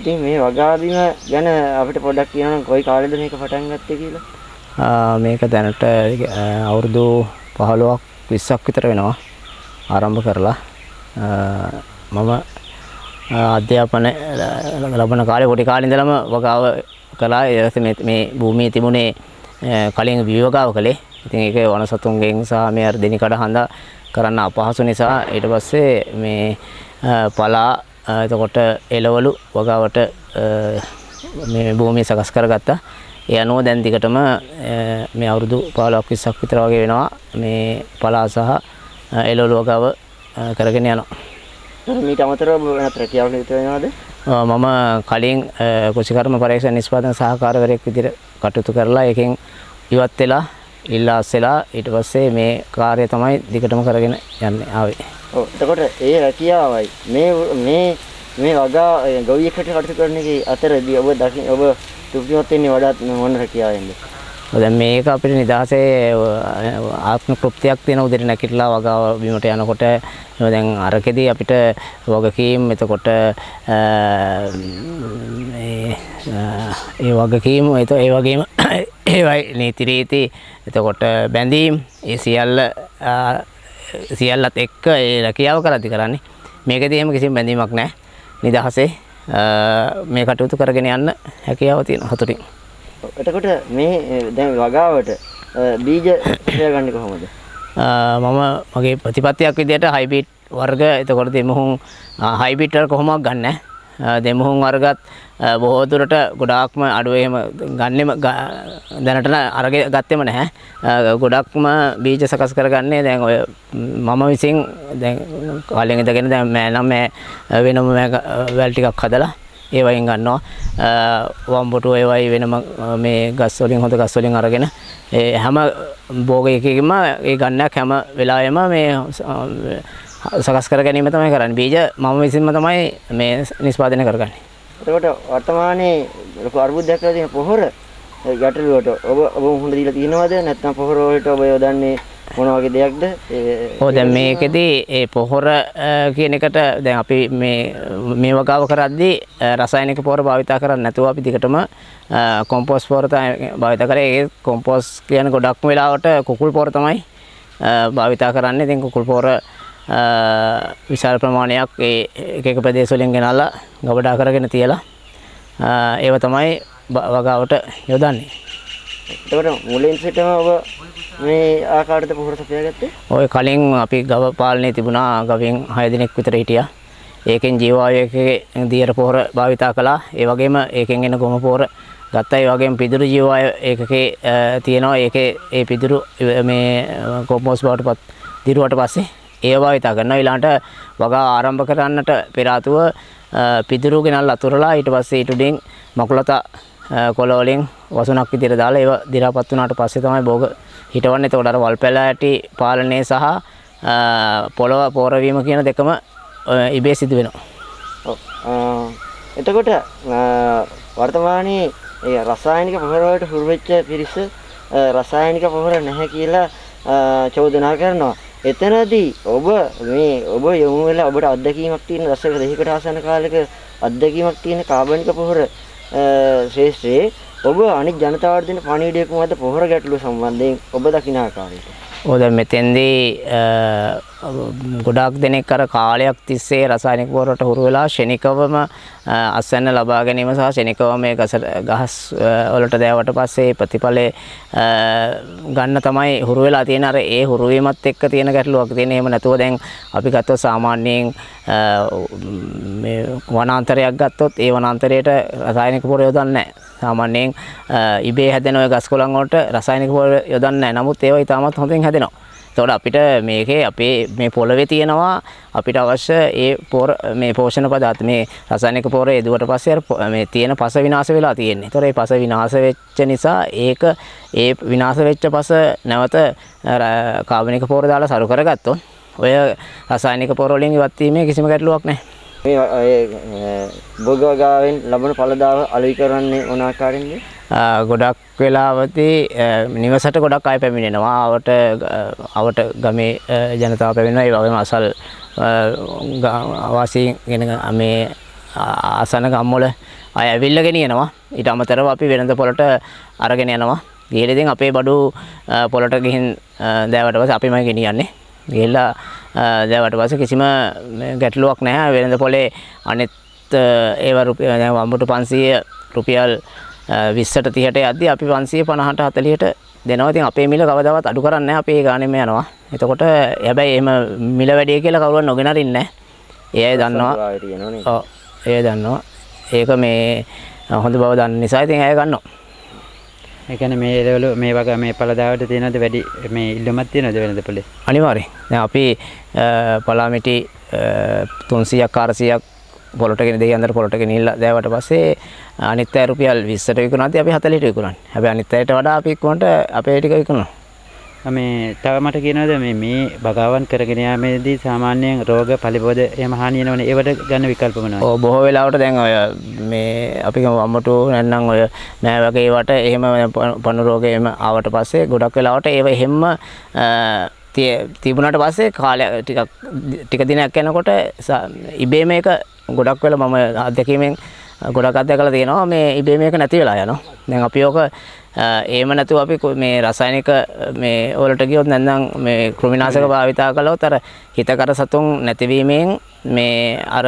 ඉතින් මේ වගාබීම ගැන අපිට පොඩ්ඩක් කියනවනම් කොයි කාලෙද මේක පටන් ගත්තේ කියලා? මේක දැනට අවුරුදු 15ක් 20ක් විතර වෙනවා ආරම්භ කරලා මම අධ්‍යාපන ලබන කාලේ පොඩි කාලේ ඉඳලම වගාව කළා ඊට මේ භූමියේ තිබුණේ කලින් විවගාව කළේ ඉතින් ඒක වනසතුන්ගෙන් සහ මේ අර දෙනිකඩ හඳ කරන්න අපහසු නිසා ඊට පස්සේ මේ පලා එතකොට එළවලු වගාවට මේ භූමිය සකස් කරගත්තා. ඒ අනුව දැන් දිගටම මේ අවුරුදු 15ක් 20ක් විතර වගේ වෙනවා මේ පලා සහ එළවලු වගාව කරගෙන යනවා. මීට අමතරව රැකියාවල නිරත වෙනවද? මම කලින් කෘෂිකර්ම පරීක්ෂණ නිෂ්පාදන සහකාරවරයෙක් විදිහට කටයුතු කරලා ඒකෙන් ඉවත් වෙලා ඉල්ලාස්සෙලා ඊට පස්සේ මේ කාර්ය තමයි දිගටම කරගෙන යන්නේ ආවේ. ඔව්. එතකොට ඒ රැකියාවයි මේ මේ මේ වගා ගොවියෙකුට කටයුතු කරන එකේ අතරදී ඔබ දකින් ඔබ තෘප්තිමත් වෙන්නේ වඩාත් මොන රැකියාවෙන්ද? දැන් මේක අපිට නිදහසේ ආත්ම කෘත්‍යයක් තියෙන උදේට නැකිట్లా වගාව බිමට යනකොට දැන් අරකෙදී අපිට වගකීම් එතකොට ඒ වගකීම් ඒත ඒ වගේම ඒවයි නීති රීති එතකොට බැඳීම් ඒ සියල්ල සියල්ලත් එක්ක ඒ රැකියාව කරති කරන්නේ මේකදී එහෙම කිසිම බැඳීමක් නැහැ නිදහසේ මේ කටයුතු කරගෙන යන්න හැකියාව තියෙන හතුරින් එතකොට මේ දැන් වගාවට බීජ හොයාගන්නේ කොහොමද? මම මගේ ප්‍රතිපත්තියක් විදිහට හයිබ්‍රිඩ් වර්ග එතකොට දෙමුහුන් හයිබ්‍රිඩ් වල කොහොමවත් ගන්නෑ. දෙමුහුන් වර්ගත් බොහෝ දුරට ගොඩාක්ම අඩුව එහෙම ගන්නෙම දැනට අරගෙන ගත්තෙම නැහැ. ගොඩක්ම බීජ සකස් කරගන්නේ දැන් ඔය මම විසින් දැන් කලින් ඉඳගෙන දැන් මෑ නම් මෑ වෙනම මෑ වැල් ටිකක් හදලා ඒ වයින් ගන්නවා වම්බොටු ඒ වයි වෙනම මේ ගස් වලින් හොඳ ගස් වලින් අරගෙන ඒ හැම භෝග එකකින්ම ඒ ගන්නක් හැම වෙලාවෙම මේ සකස් කර ගැනීම තමයි කරන්නේ. බීජ මම විසින්ම තමයි මේ නිෂ්පාදනය කරගන්නේ. එතකොට වර්තමානයේ ලොකු අර්බුදයක් වෙලා තියෙන පොහොර ගැටලුවට ඔබ ඔබ හොඳ දීලා තියෙනවද නැත්නම් පොහොර වලට ඔබ යොදන්නේ මොන වගේ දෙයක්ද? ඔව් දැන් මේකෙදී ඒ පොහොර කියන එකට දැන් අපි මේ මේ වගාව කරද්දී රසායනික පොහොර භාවිතා කරන්නේ නැතුව අපි දිගටම කොම්පෝස්ට් පොහොර තමයි භාවිතා කරේ. ඒ කොම්පෝස්ට් කියන ගොඩක්ම වෙලාවට කුකුල් පොහොර තමයි භාවිතා කරන්නේ. ඉතින් කුකුල් පොහොර විශාල ප්‍රමාණයක් ඒ එක එක ප්‍රදේශ වලින් ගෙනල්ලා ගබඩා කරගෙන තියලා ඒව තමයි වගාවට යොදන්නේ. එතකොට මුලින් සිටම ඔබ මේ ආකාරයට පොහොර සපයාගත්තේ? ඔය කලින් අපි ගව පාලනේ තිබුණා ගවෙන් 6 දිනක් විතර හිටියා. ඒකෙන් ජීවායුකේ දියර පොහොර භාවිතා කළා. ඒ වගේම ඒකෙන් එන ගොම පොහොර ගත්තා. ඒ වගේම පිදුරු ජීවායු ඒකකේ තියෙනවා. ඒකේ ඒ පිදුරු මේ කොම්පෝස්ට් බවටපත් දිරුවට පස්සේ ඒ භාවිතා කරනවා. ඊළඟට වගා ආරම්භ කරන්නට පෙර පිදුරු ගෙනල්ලා අතුරලා ඊට පස්සේ ඊටුඩින් මකුලතා කොළ වලින් වසුනක් විදියට දාලා ඒව දි รา පත් වුණාට පස්සේ තමයි බෝග හිටවන්නේ. එතකොට අර වල් පැල ඇටි පාලනය සහ පොළව පෝරවීම කියන දෙකම ඉබේ සිදු වෙනවා. ඔව්. එතකොට වර්තමානයේ ඒ රසායනික පොහොර වලට හුරු වෙච්ච පිරිස රසායනික පොහොර නැහැ කියලා චෝදනා කරනවා. එතනදී ඔබ මේ ඔබ යොමු වෙලා ඔබට අත්දැකීමක් තියෙන දශක දෙකකට ආසන්න කාලයක අත්දැකීමක් තියෙන කාබනික පොහොර ශේෂ්ත්‍රයේ ඔබ අනික් ජනතාවට දෙන පණිවිඩය කොහොමද පොහොර ගැටලුව සම්බන්ධයෙන් ඔබ දකින ආකාරයට. ඔව් දැන් මෙතෙන්දී ගොඩක් දෙනෙක් අර කාලයක් තිස්සේ රසායනික පොරට හුරු වෙලා ෂෙනිකවම අස්වැන්න ලබා ගැනීම සහ ෂෙනිකව මේ ගස ගහස් වලට දෑවට පස්සේ ප්‍රතිඵලය ගන්න තමයි හුරු වෙලා තියෙන අර ඒ හුරු වීමත් එක්ක තියෙන ගැටලුවක් තියෙන. එහෙම නැතුව දැන් අපි ගත්තොත් සාමාන්‍යයෙන් මේ වනාන්තරයක් ගත්තොත් ඒ වනාන්තරයට රසායනික පොර යොදන්නේ නැහැ. සාමාන්‍යයෙන් ඉබේ හැදෙන ওই ගස් කොළන් වලට රසායනික පොර යොදන්නේ නැහැ. නමුත් ඒවා ඉතාමත් හොඳින් හැදෙනවා. එතකොට අපිට මේකේ අපේ මේ පොළවේ තියෙනවා අපිට අවශ්‍ය ඒ පොර මේ පෝෂණ පදාර්ථ මේ රසායනික පොර එදුවට පස්සේ මේ තියෙන පස විනාශ වෙලා තියෙන්නේ. ඒතොර ඒ පස විනාශ වෙච්ච නිසා ඒක ඒ විනාශ වෙච්ච පස නැවත කාබනික පොර දාලා සරු කරගත්තොත් ඔය රසායනික පොර වලින් ඉවත් වීමේ කිසිම ගැටලුවක් නැහැ. මේ බොගවගාවෙන් ලැබෙන ඵලදාව අලෙවි කරන්නේ මොන ආකාරයෙන්ද? ගොඩක් වෙලාවතේ නිවසට ගොඩක් අය පැමිණෙනවා. අවට අවට ගමේ ජනතාව පැමිණෙනවා. ඒ වගේම අසල් ආවාසීන් මේ ආසන ගම්වල අය ඇවිල්ලා ගෙනියනවා. ඊට අමතරව අපි වෙළඳ පොළට අරගෙන යනවා. ගිහලා ඉතින් අපේ බඩු පොළට ගිහින් දෑවට පස්සේ අපිමයි ගෙනියන්නේ. ගිහලා දෑවට පස්සේ කිසිම ගැටලුවක් නැහැ. වෙළඳ පොලේ අනෙත් ඒව රුපියල් වම්බුට 500 රුපියල් විස්සට තිහට අද අපි පන්සේ පණහට හතලියට දෙනවතින් අපේ මිල කවදවත් අඩු කරන්න අපේ ගානම යනවා එතකොට යැබැයි එම මිල වැඩිය කියලා කවුරුව නොගෙනරන්න ඒය දන්නවා ඒ දන්නවා ඒක මේ හොඳ බව දන්න නිසා ඉතින් ඇය ගන්නවා එකන මේ ලවලු මේ වගේ මේ පළදාවට තියෙනද වැඩි මේ ඉල්ලමත් තියෙනද වෙනද පොලේ අනිවාර්යෙන් දැන් අපි පලාමිටි 300ක් 400ක් පොලටගෙන දෙයන්දර පොලටගෙන නිල්ලා දැවට පස්සේ අනිත් අය රුපියල් 20ට විකුණාද අපි 40ට විකුණන්නේ. හැබැයි අනිත් අයට වඩා අපි කොහොමද අපේ ටික විකුණනවා. මේ තව මට කියනවාද මේ මේ බගාවන් කරගෙන යාමේදී සාමාන්‍යයෙන් රෝග පරිබෝධ එහෙම හානි වෙනවනේ ඒවට ගන්න විකල්ප මොනවද? ඔව් බොහෝ වෙලාවට දැන් ඔය මේ අපි අම්මටෝ නැත්නම් ඔය නෑ වගේ ඒවට එහෙම පණු රෝග එහෙම ආවට පස්සේ ගොඩක් වෙලාවට ඒව එහෙම්ම තිබුණට පස්සේ කාලය ටිකක් ටික දිනයක් යනකොට ඉබේම ඒක ගොඩක් වෙල මම අධ්‍යක්ීමෙන් ගොඩක් අත්දැකලා තියෙනවා මේ ඉබේ මේක නැති වෙලා යනවා. දැන් අපි ඕක එහෙම නැතුව අපි මේ රසායනික මේ වලට ගියොත් නැත්නම් මේ කෘමිනාශක භාවිතා කළොත් අර හිතකර සතුන් නැතිවීමෙන් මේ අර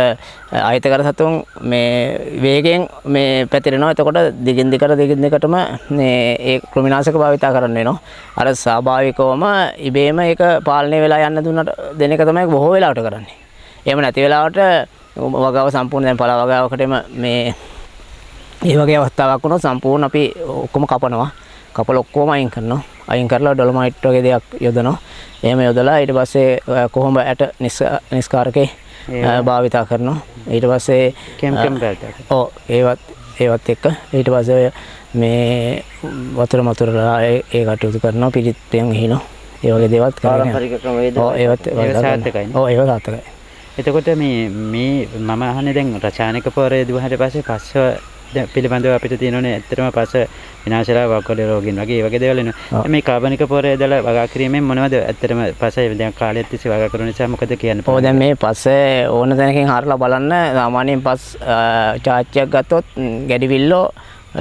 අහිතකර සතුන් මේ වේගයෙන් මේ පැතිරෙනවා. එතකොට දිගින් දිගට දිගින් දිගටම මේ ඒ කෘමිනාශක භාවිතා කරන්න වෙනවා. අර ස්වාභාවිකවම ඉබේම ඒක පාලනය වෙලා යන්න දුන්නට දෙන එක තමයි බොහෝ වෙලාවට කරන්නේ. එහෙම නැති වෙලාවට වගාව සම්පූර්ණ දැන් පලා වගාවකටම මේ ඒ වගේ අවස්ථාවක් වුණොත් සම්පූර්ණ අපි ඔක්කොම කපනවා. කපල ඔක්කොම අයින් කරනවා. අයින් කරලා ඩොලොමයිට් වගේ දෙයක් යොදනවා. එහෙම යොදලා ඊට පස්සේ කොහොඹ ඇට නිස්කාරකේ භාවිතා කරනවා. ඊට පස්සේ කෙම් කෙම් ඔව් ඒවත් ඒවත් එක්ක ඊට පස්සේ මේ වතුර මතුරලා ඒ කටයුතු කරනවා පිළිත් ප්‍රියන් ගහිනවා. ඒ වගේ දේවල් කරනවා. පාරම්පරික ක්‍රමවේද. ඔව් ඒවත් ඒව සාර්ථකයි. ඔව් ඒව සාර්ථකයි. එතකොට මේ මේ මම අහන්නේ දැන් රචානක පොරේ දුවහට පස්සේ පස්ස පිළිබඳව අපිට තියෙනනේ ඇත්තටම පස්ස විනාශලා වක්කොඩ රෝගීන් වගේ ඒ වගේ දේවල් එනවා. මේ කාබනික පොරේ දාලා වගා කිරීමෙන් මොනවද ඇත්තටම පස්ස දැන් කාලෙත් තිස්සේ වගා කරන නිසා මොකද කියන්නේ? ඔව් දැන් මේ පස්ස ඕන තැනකින් හරලා බලන්න සාමාන්‍යයෙන් පස් චාර්ජ් එකක් ගත්තොත් ගැඩිවිල්ලෝ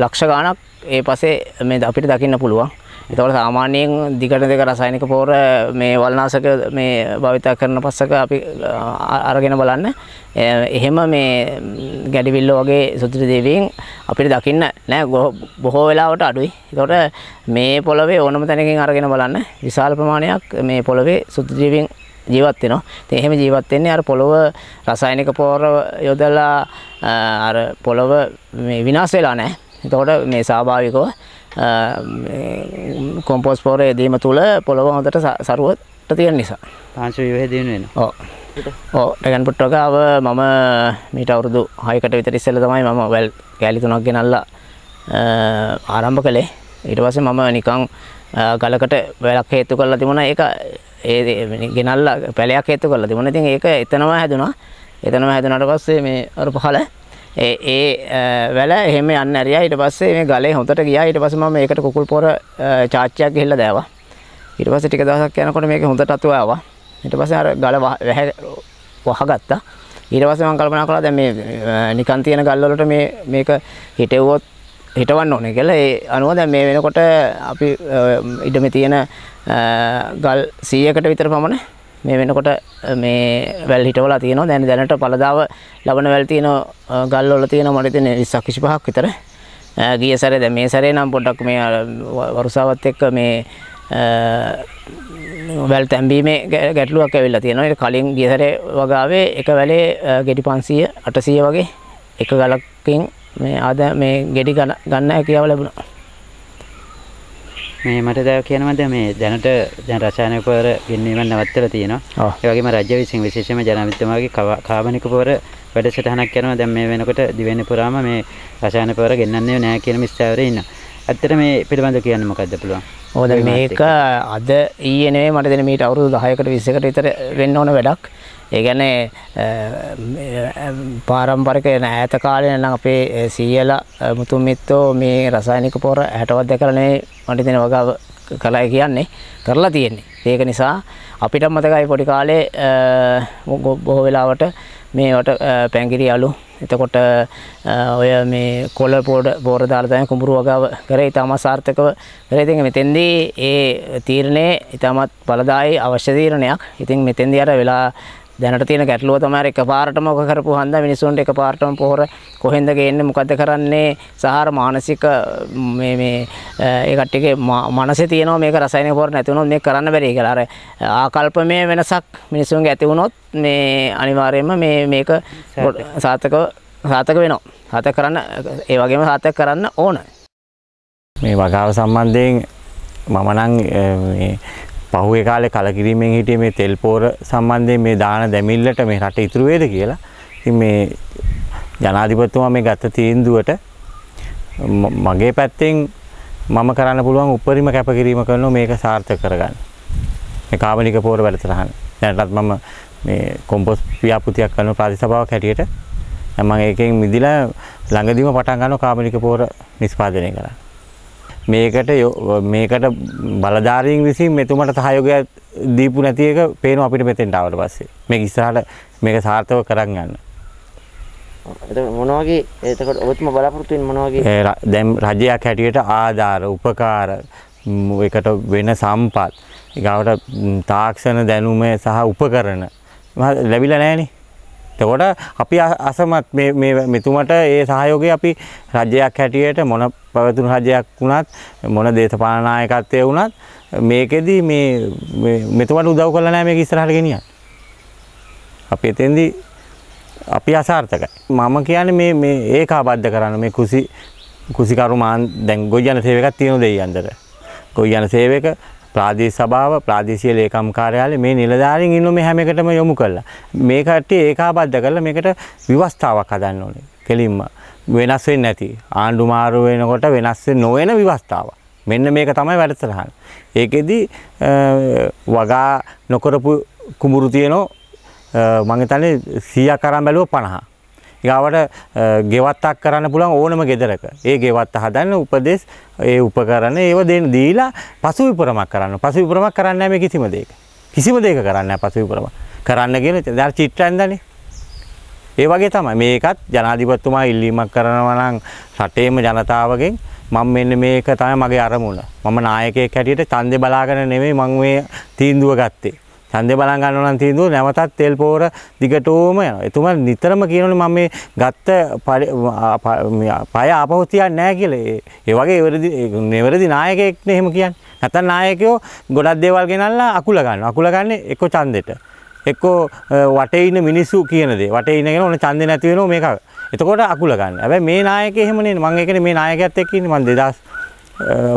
ලක්ෂ ගාණක් ඒ පස්සේ මේ අපිට දකින්න පුළුවන්. එතකොට සාමාන්‍යයෙන් දිගට දෙක රසායනික පොර මේ වල්නාශක මේ භාවිතා කරන පස්සක අපි අරගෙන බලන්න එහෙම මේ ගැඩිවිල්ල වගේ සුත්‍ර දේවීන් අපිට දකින්න නෑ බොහෝ වෙලාවට අඩුයි. එතකොට මේ පොළවේ ඕනම තැනකින් අරගෙන බලන්න විශාල ප්‍රමාණයක් මේ පොළවේ සුත්‍ර දේවීන් ජීවත් වෙනවා. ඉතින් එහෙම ජීවත් වෙන්නේ අර පොළව රසායනික පොර යොදලා අර පොළව මේ විනාශ වෙලා නැහැ. එතකොට මේ ස්වාභාවිකව කොම්පෝස් පෝර යෙදීම තුළ පොළොව හොඳට සරුවට තියෙන නිසා පාංශු යහෙදීම වෙන ඕ ඕ ටැගන් පුට්ටකාව මම මීට අවුරුදු හයකට විතර ඉස්සෙල්ල තමයි මම වැල් කෑලි තුනක් ගෙනල්ලා ආරම්භ කළේ ඊට පස්සේ මම නිකන් ගලකට වැලක් හේතු කරලා තිබුණා ඒක ඒ ගෙනල්ලා පැලයක් හේතු කරලා තිබුණා ඉතින් ඒක එතනම හැදුනා එතනම හැදුනාට පස්සේ මේ අර පහළ ඒ ඒ වැල එහෙම යන්න ඇරියා ඊට පස්සේ මේ ගලේ හොඳට ගියා ඊට පස්සේ මම මේකට කුකුල් පොර චාච්චියක් ගිහිල්ලා දැවවා ඊට පස්සේ ටික දවසක් යනකොට මේක හොඳට අතු ආවා ඊට පස්සේ අර ගල වහගත්තා ඊට පස්සේ මම කල්පනා කළා දැන් මේ නිකන් තියෙන ගල් වලට මේ මේක හිටෙව්වොත් හිටවන්න ඕනේ කියලා ඒ අනුව දැන් මේ වෙනකොට අපි ඉඩමේ තියෙන ගල් 100කට විතර පමණ මේ වෙනකොට මේ වැල් හිටවලා තියෙනවා. දැන් දැනට පළදාව ලබන වැල් තියෙනවා, ගල් වල තියෙනවා මට ඉතින් 20ක් 25ක් විතර. ගිය සැරේ දැන් මේ සැරේ නම් පොඩ්ඩක් මේ වරුසාවත් එක්ක මේ වැල් තැඹීමේ ගැටලුවක් ඇවිල්ලා තියෙනවා. ඒක කලින් ගිය සැරේ වගාවේ එක වැලේ ගෙඩි 500 800 වගේ එක ගලකින් මේ ආද මේ ගෙඩි ගන්න හැකියාව ලැබුණා. මේ මට දැව කියනවද මේ දැනට දැන් රසායන පොර ගෙන්වීම නවත්තලා තියෙනවා. ඒ වගේම රජ්‍ය විසින් විශේෂයෙන්ම ජනාධිපතිතුමාගේ කාබනික පොර වැඩසටහනක් යනවා. දැන් මේ වෙනකොට දිවෙන්නේ පුරාම මේ රසායන පොර ගෙන්නන්නේ නැහැ කියන මිස්තාවරේ ඉන්නවා. ඇත්තට මේ පිළිබඳව කියන්න මොකද්ද පුළුවන්? ඕ දැන් මේක අද ඊයේ නෙවෙයි මට දැන් මීට අවුරුදු 10කට 20කට විතර වෙන්න ඕන වැඩක්. ඒ කියන්නේ පාරම්පරික ඈත කාලේ නම් අපේ සීයලා මුතුන් මිත්තෝ මේ රසායනික පොර 60වත් දැකලා නෙවෙයි මට දෙන වගාව කලයි කියන්නේ කරලා තියෙන්නේ. ඒක නිසා අපිට මතකයි පොඩි කාලේ බොහෝ වෙලාවට මේවට පැංගිරි අලු එතකොට ඔය මේ කොළ පොඩ බෝර දාලා තමයි කුඹුරු වගාව කරේ ඉතාම සාර්ථකව කරේ. ඉතින් මෙතෙන්දී ඒ තීරණය ඉතාමත් බලදායි අවශ්‍ය තීරණයක්. ඉතින් මෙතෙන්දී අර වෙලා දැනට තියෙන ගැටලුව තමයි එක පාරටම ඔක කරපු හන්දා මිනිසුන්ට එක පාරටම පොහොර කොහෙන්ද ගේන්නේ මොකද්ද කරන්නේ සහාර මානසික මේ මේ ඒ කට්ටියගේ මනසේ තියෙනවා මේක රසායනික පොහොර නැති වුණොත් මේක කරන්න බැරි කියලා අර ආකල්පමය වෙනසක් මිනිසුන්ගේ ඇති වුණොත් මේ අනිවාර්යයෙන්ම මේ මේක සාතක සාතක වෙනවා සාතක කරන්න ඒ වගේම සාතක කරන්න ඕන මේ වගාව සම්බන්ධයෙන් මම නම් පහුගිය කාලේ කලකිරීමෙන් හිටියේ මේ තෙල් පෝර සම්බන්ධයෙන් මේ දාන දැමිල්ලට මේ රට ඉතුරු වේද කියලා. ඉතින් මේ ජනාධිපතිතුමා මේ ගත තීන්දුවට මගේ පැත්තෙන් මම කරන්න පුළුවන් උපරිම කැපකිරීම කරනවා මේක සාර්ථක කරගන්න. මේ කාබනික පෝර වැඩසටහන. දැනටත් මම මේ කොම්පොස් ව්‍යාපෘතියක් කරන ප්‍රතිසභාවක් හැටියට මම ඒකෙන් මිදිලා ළඟදීම පටන් ගන්නවා කාබනික පෝර නිෂ්පාදනය කරන්න. මේකට මේකට බලධාරීන් විසින් මෙතුමට සහයෝගයක් දීපු නැති එක පේනවා අපිට මෙතෙන්ට ආවට පස්සේ. මේක ඉස්සරහට මේක සාර්ථක කරන් යන්න. මොන වගේ එතකොට ඔබතුම බලාපොරොත්තු වෙන්නේ මොන වගේ? දැන් රජයක් හැටියට ආධාර, උපකාර, එකට වෙන සම්පත්, ගාවට තාක්ෂණ දැනුම සහ උපකරණ ලැබිලා නැහැනේ. එතකොට අපි අසමත් මේ මෙතුමට ඒ සහයෝගය අපි රජයක් හැටියට මොන පැවතුණු රජයක් වුණත් මොන දේශපාලන නායකත්වයේ වුණත් මේකෙදි මේ මෙතුමට උදව් කළා නෑ මේක ඉස්සරහට ගෙනියන්න. අපි එතෙන්දී අපි අසාර්ථකයි. මම කියන්නේ මේ මේ ඒකාබද්ධ කරන්න මේ කුසි කුසිකරු මාන් දැන් ගොයියන සේවකක් තියෙන දෙයියන්දට. ගොයියන සේවක ප්‍රාදේශ සභාව ප්‍රාදේශීය ලේකම් කාර්යාලය මේ නිලධාරීන් ඉන්න මේ හැම එකටම යොමු කළා. මේ කට්ටිය ඒකාබද්ධ කරලා මේකට විවස්ථාවක් හදන්න ඕනේ. කෙලින්ම වෙනස් වෙන්නේ නැති ආණ්ඩු මාරු වෙනකොට වෙනස් නොවන විවස්ථාවක්. මෙන්න මේක තමයි වැඩසටහන. ඒකෙදි වගා නොකරපු කුඹුරු තියෙනවා මම හිතන්නේ 100ක් අරන් බැලුවා 50. ගාවට ගෙවත්තක් කරන්න පුළුවන් ඕනම ගෙදරක. ඒ ගෙවත්ත හදන්න උපදෙස් ඒ උපකරණ ඒව දෙන්න දීලා පසු විපරමක් කරන්න. පසු විපරමක් කරන්න නැහැ මේ කිසිම දෙයක. කිසිම දෙයක කරන්න නැහැ පසු විපරම. කරන්න කියන දැන් චිත්‍රයෙන් දන්නේ. ඒ වගේ තමයි මේකත් ජනාධිපතිතුමා ඉල්ලීමක් කරනවා නම් රටේම ජනතාවගෙන් මම මෙන්න මේක තමයි මගේ අරමුණ. මම නායකයෙක් හැටියට ඡන්දේ බලාගෙන නෙමෙයි මම මේ තීන්දුව ගත්තේ. ඡන්දේ බලන් ගන්නවා නම් තීන්දුව නැවතත් තෙල් පෝර දිගටම යනවා. එතුමා නිතරම කියනවනේ මම මේ ගත්ත පය ආපහු තියන්නේ නැහැ කියලා. ඒ වගේ නෙවරදි නායකයෙක්නේ එහෙම කියන්නේ. නැත්තම් නායකයෝ ගොඩක් දේවල් ගෙනල්ලා අකුල ගන්නවා. අකුල ගන්නේ එක්ක ඡන්දෙට. එක්ක වටේ ඉන්න මිනිස්සු කියන දේ. වටේ ඉන්නගෙන ඕන ඡන්දේ නැති වෙනව මේක. එතකොට අකුල ගන්න. හැබැයි මේ නායකය එහෙම නෙවෙයි. මම ඒකනේ මේ නායකයත් එක්ක ඉන්නේ. මම 2000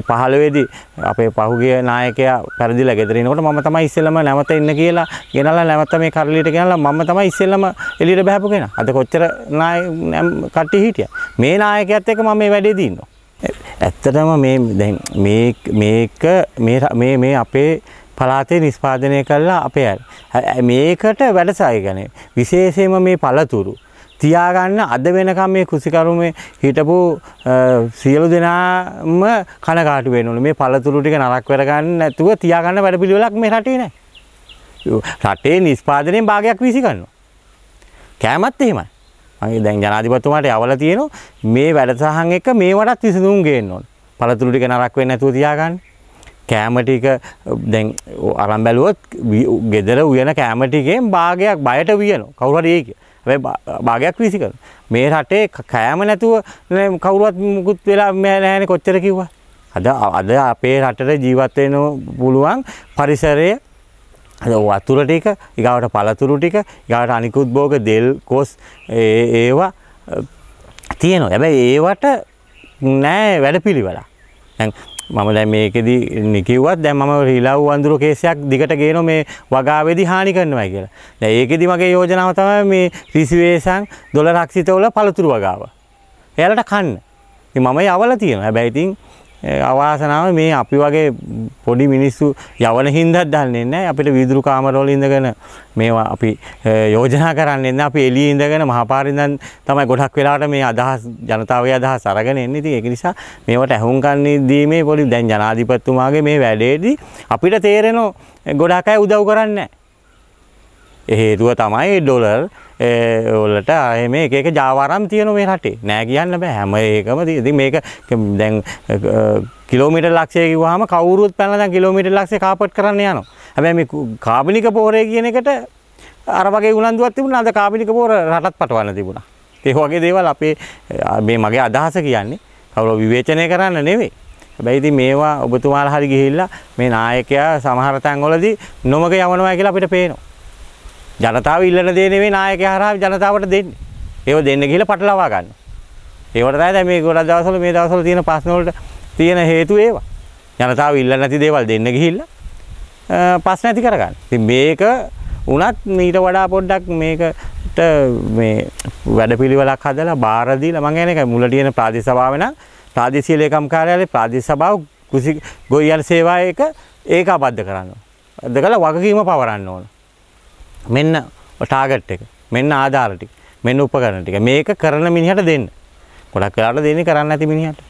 පහළවේදී අපේ පහුගිය නායකයා පැරදිලා ගෙදරිනකොට මම තමයි ඉස්සෙල්ලම නැවත එන්න කියලා ගෙනල්ලා නැවත මේ කරලියට ගෙනල්ලා මම තමයි ඉස්සෙල්ලම එළියට බහපු කෙනා. අද කොච්චර නාය කට්ටිය හිටියා. මේ නායකයාත් එක්ක මම මේ වැඩේ දිනනවා. ඇත්තටම මේ දැන් මේ මේක මේ මේ අපේ පලාතේ නිස්පාදනය කළා අපේ අය. මේකට වැඩසාය ගැන විශේෂයෙන්ම මේ පළතුරු තියාගන්න අද වෙනකම් මේ කෘෂිකරුමේ හිටපු සියලු දෙනාම කනකාටු වෙනවලු මේ පළතුරු ටික නරක කරගන්න නැතුව තියාගන්න වැඩපිළිවෙලක් මේ රටේ නැහැ. රටේ නිෂ්පාදනයෙන් භාගයක් වීසිකරනවා. කෑමත් එහෙමයි. මම දැන් ජනාධිපතිතුමාට යවලා තියෙනවා මේ වැඩසටහන් එක මේ වටත් විසඳුම් ගේන්න ඕන. පළතුරු ටික නරක වෙන්නේ නැතුව තියාගන්න. කෑම ටික දැන් අරන් බැලුවොත් ගෙදර උයන කෑම ටිකෙන් භාගයක් බයට වියනවා. කවුරු හරි ඒක. හැබැයි භාගයක් වීසි කරන. මේ රටේ කෑම නැතුව කවුරුවත් මුකුත් වෙලා නැහැ කොච්චර කිව්වා. අද අද අපේ රටට ජීවත් වෙන්න පුළුවන් පරිසරය අද වතුර ටික, ඊගාවට පළතුරු ටික, ඊගාවට අනිකුත් භෝග දෙල් කොස් ඒවා තියෙනවා. හැබැයි ඒවට නෑ වැඩපිළිවෙලක්. දැන් මම දැන් මේකෙදි නිකිව්වත් දැන් මම රිලව් වඳුරු කේසයක් දිගට ගේන මේ වගාවේදී හානි කරනවා කියලා. දැන් ඒකෙදි මගේ යෝජනාව තමයි මේ රිසිවේසන් දොළ රක්ෂිතවල පළතුරු වගාව. එයාලට කන්න. ඉතින් මම යවලා තියෙනවා. හැබැයි ඉතින් අවාසනාව මේ අපි වගේ පොඩි මිනිස්සු යවන හින්දා දන්නේ නැහැ අපිට වීදුරු කාමරවල ඉඳගෙන මේවා අපි යෝජනා කරන්නේ නැහැ අපි එළියේ ඉඳගෙන මහපාරේ ඉඳන් තමයි ගොඩක් වෙලාවට මේ අදහස් ජනතාවගේ අදහස් අරගෙන එන්නේ ඉතින් ඒක නිසා මේවට ඇහුම්කන් දීමේ පොඩි දැන් ජනාධිපතිතුමාගේ මේ වැඩේදී අපිට තේරෙනවා ගොඩක් අය උදව් කරන්නේ නැහැ හේතුව තමයි ඩොලර් ඔලට ආය මේ එක ජාවාරම් තියෙන මේ රටේ නෑ කියන්න බෑ හැම ඒකම ඉති මේක දැන් කිලෝමිට ලක්ෂයක වහම කවුරුත් පැනලා කිලෝමිට ලක්ෂේ කාපට් කරන්න යනවා හැබැයි මේ කාබනික පෝරය කියන එකට අර වගේ උනන්දුවක් තිබුණා අද කාබනික පෝර රටත් පටවන්න තිබුණා ඒ වගේ දේවල් අපේ මේ මගේ අදහස කියන්නේ කවුරු විවේචනය කරන්න නෙවෙයි හැබැයි ඉතින් මේවා ඔබතුමාලා හරි ගිහිල්ලා මේ නායකයා සමහර තැන්වලදී නොමග යවනවා කියලා අපිට පේනවා ජනතාව ඉල්ලන දේ නෙවෙයි නායකයා හරහා ජනතාවට දෙන්නේ. ඒව දෙන්න ගිහලා පටලවා ගන්න. ඒවට තමයි දැන් මේ ගොඩක් දවස්වල මේ දවස්වල තියෙන ප්‍රශ්න වලට තියෙන හේතු ඒවා. ජනතාව ඉල්ලන නැති දේවල් දෙන්න ගිහිල්ලා ප්‍රශ්න ඇති කරගන්න. ඉතින් මේක උනත් ඊට වඩා පොඩ්ඩක් මේකට මේ වැඩපිළිවෙලක් හදලා බාර දීලා මම කියන්නේ මුල තියෙන ප්‍රාදේශ සභාව නම් ප්‍රාදේශීය ලේකම් කාර්යාලයේ ප්‍රාදේශ සභාව කුසි ගොයියල් සේවායක ඒකාබද්ධ කරනවා. දෙකලා වගකීම පවරන්න ඕන. මෙන්න ටාගට් එක මෙන්න ආධාර ටික මෙන්න උපකරණ ටික මේක කරන මිනිහට දෙන්න ගොඩක් වෙලාට දෙන්නේ කරන්න නැති මිනිහට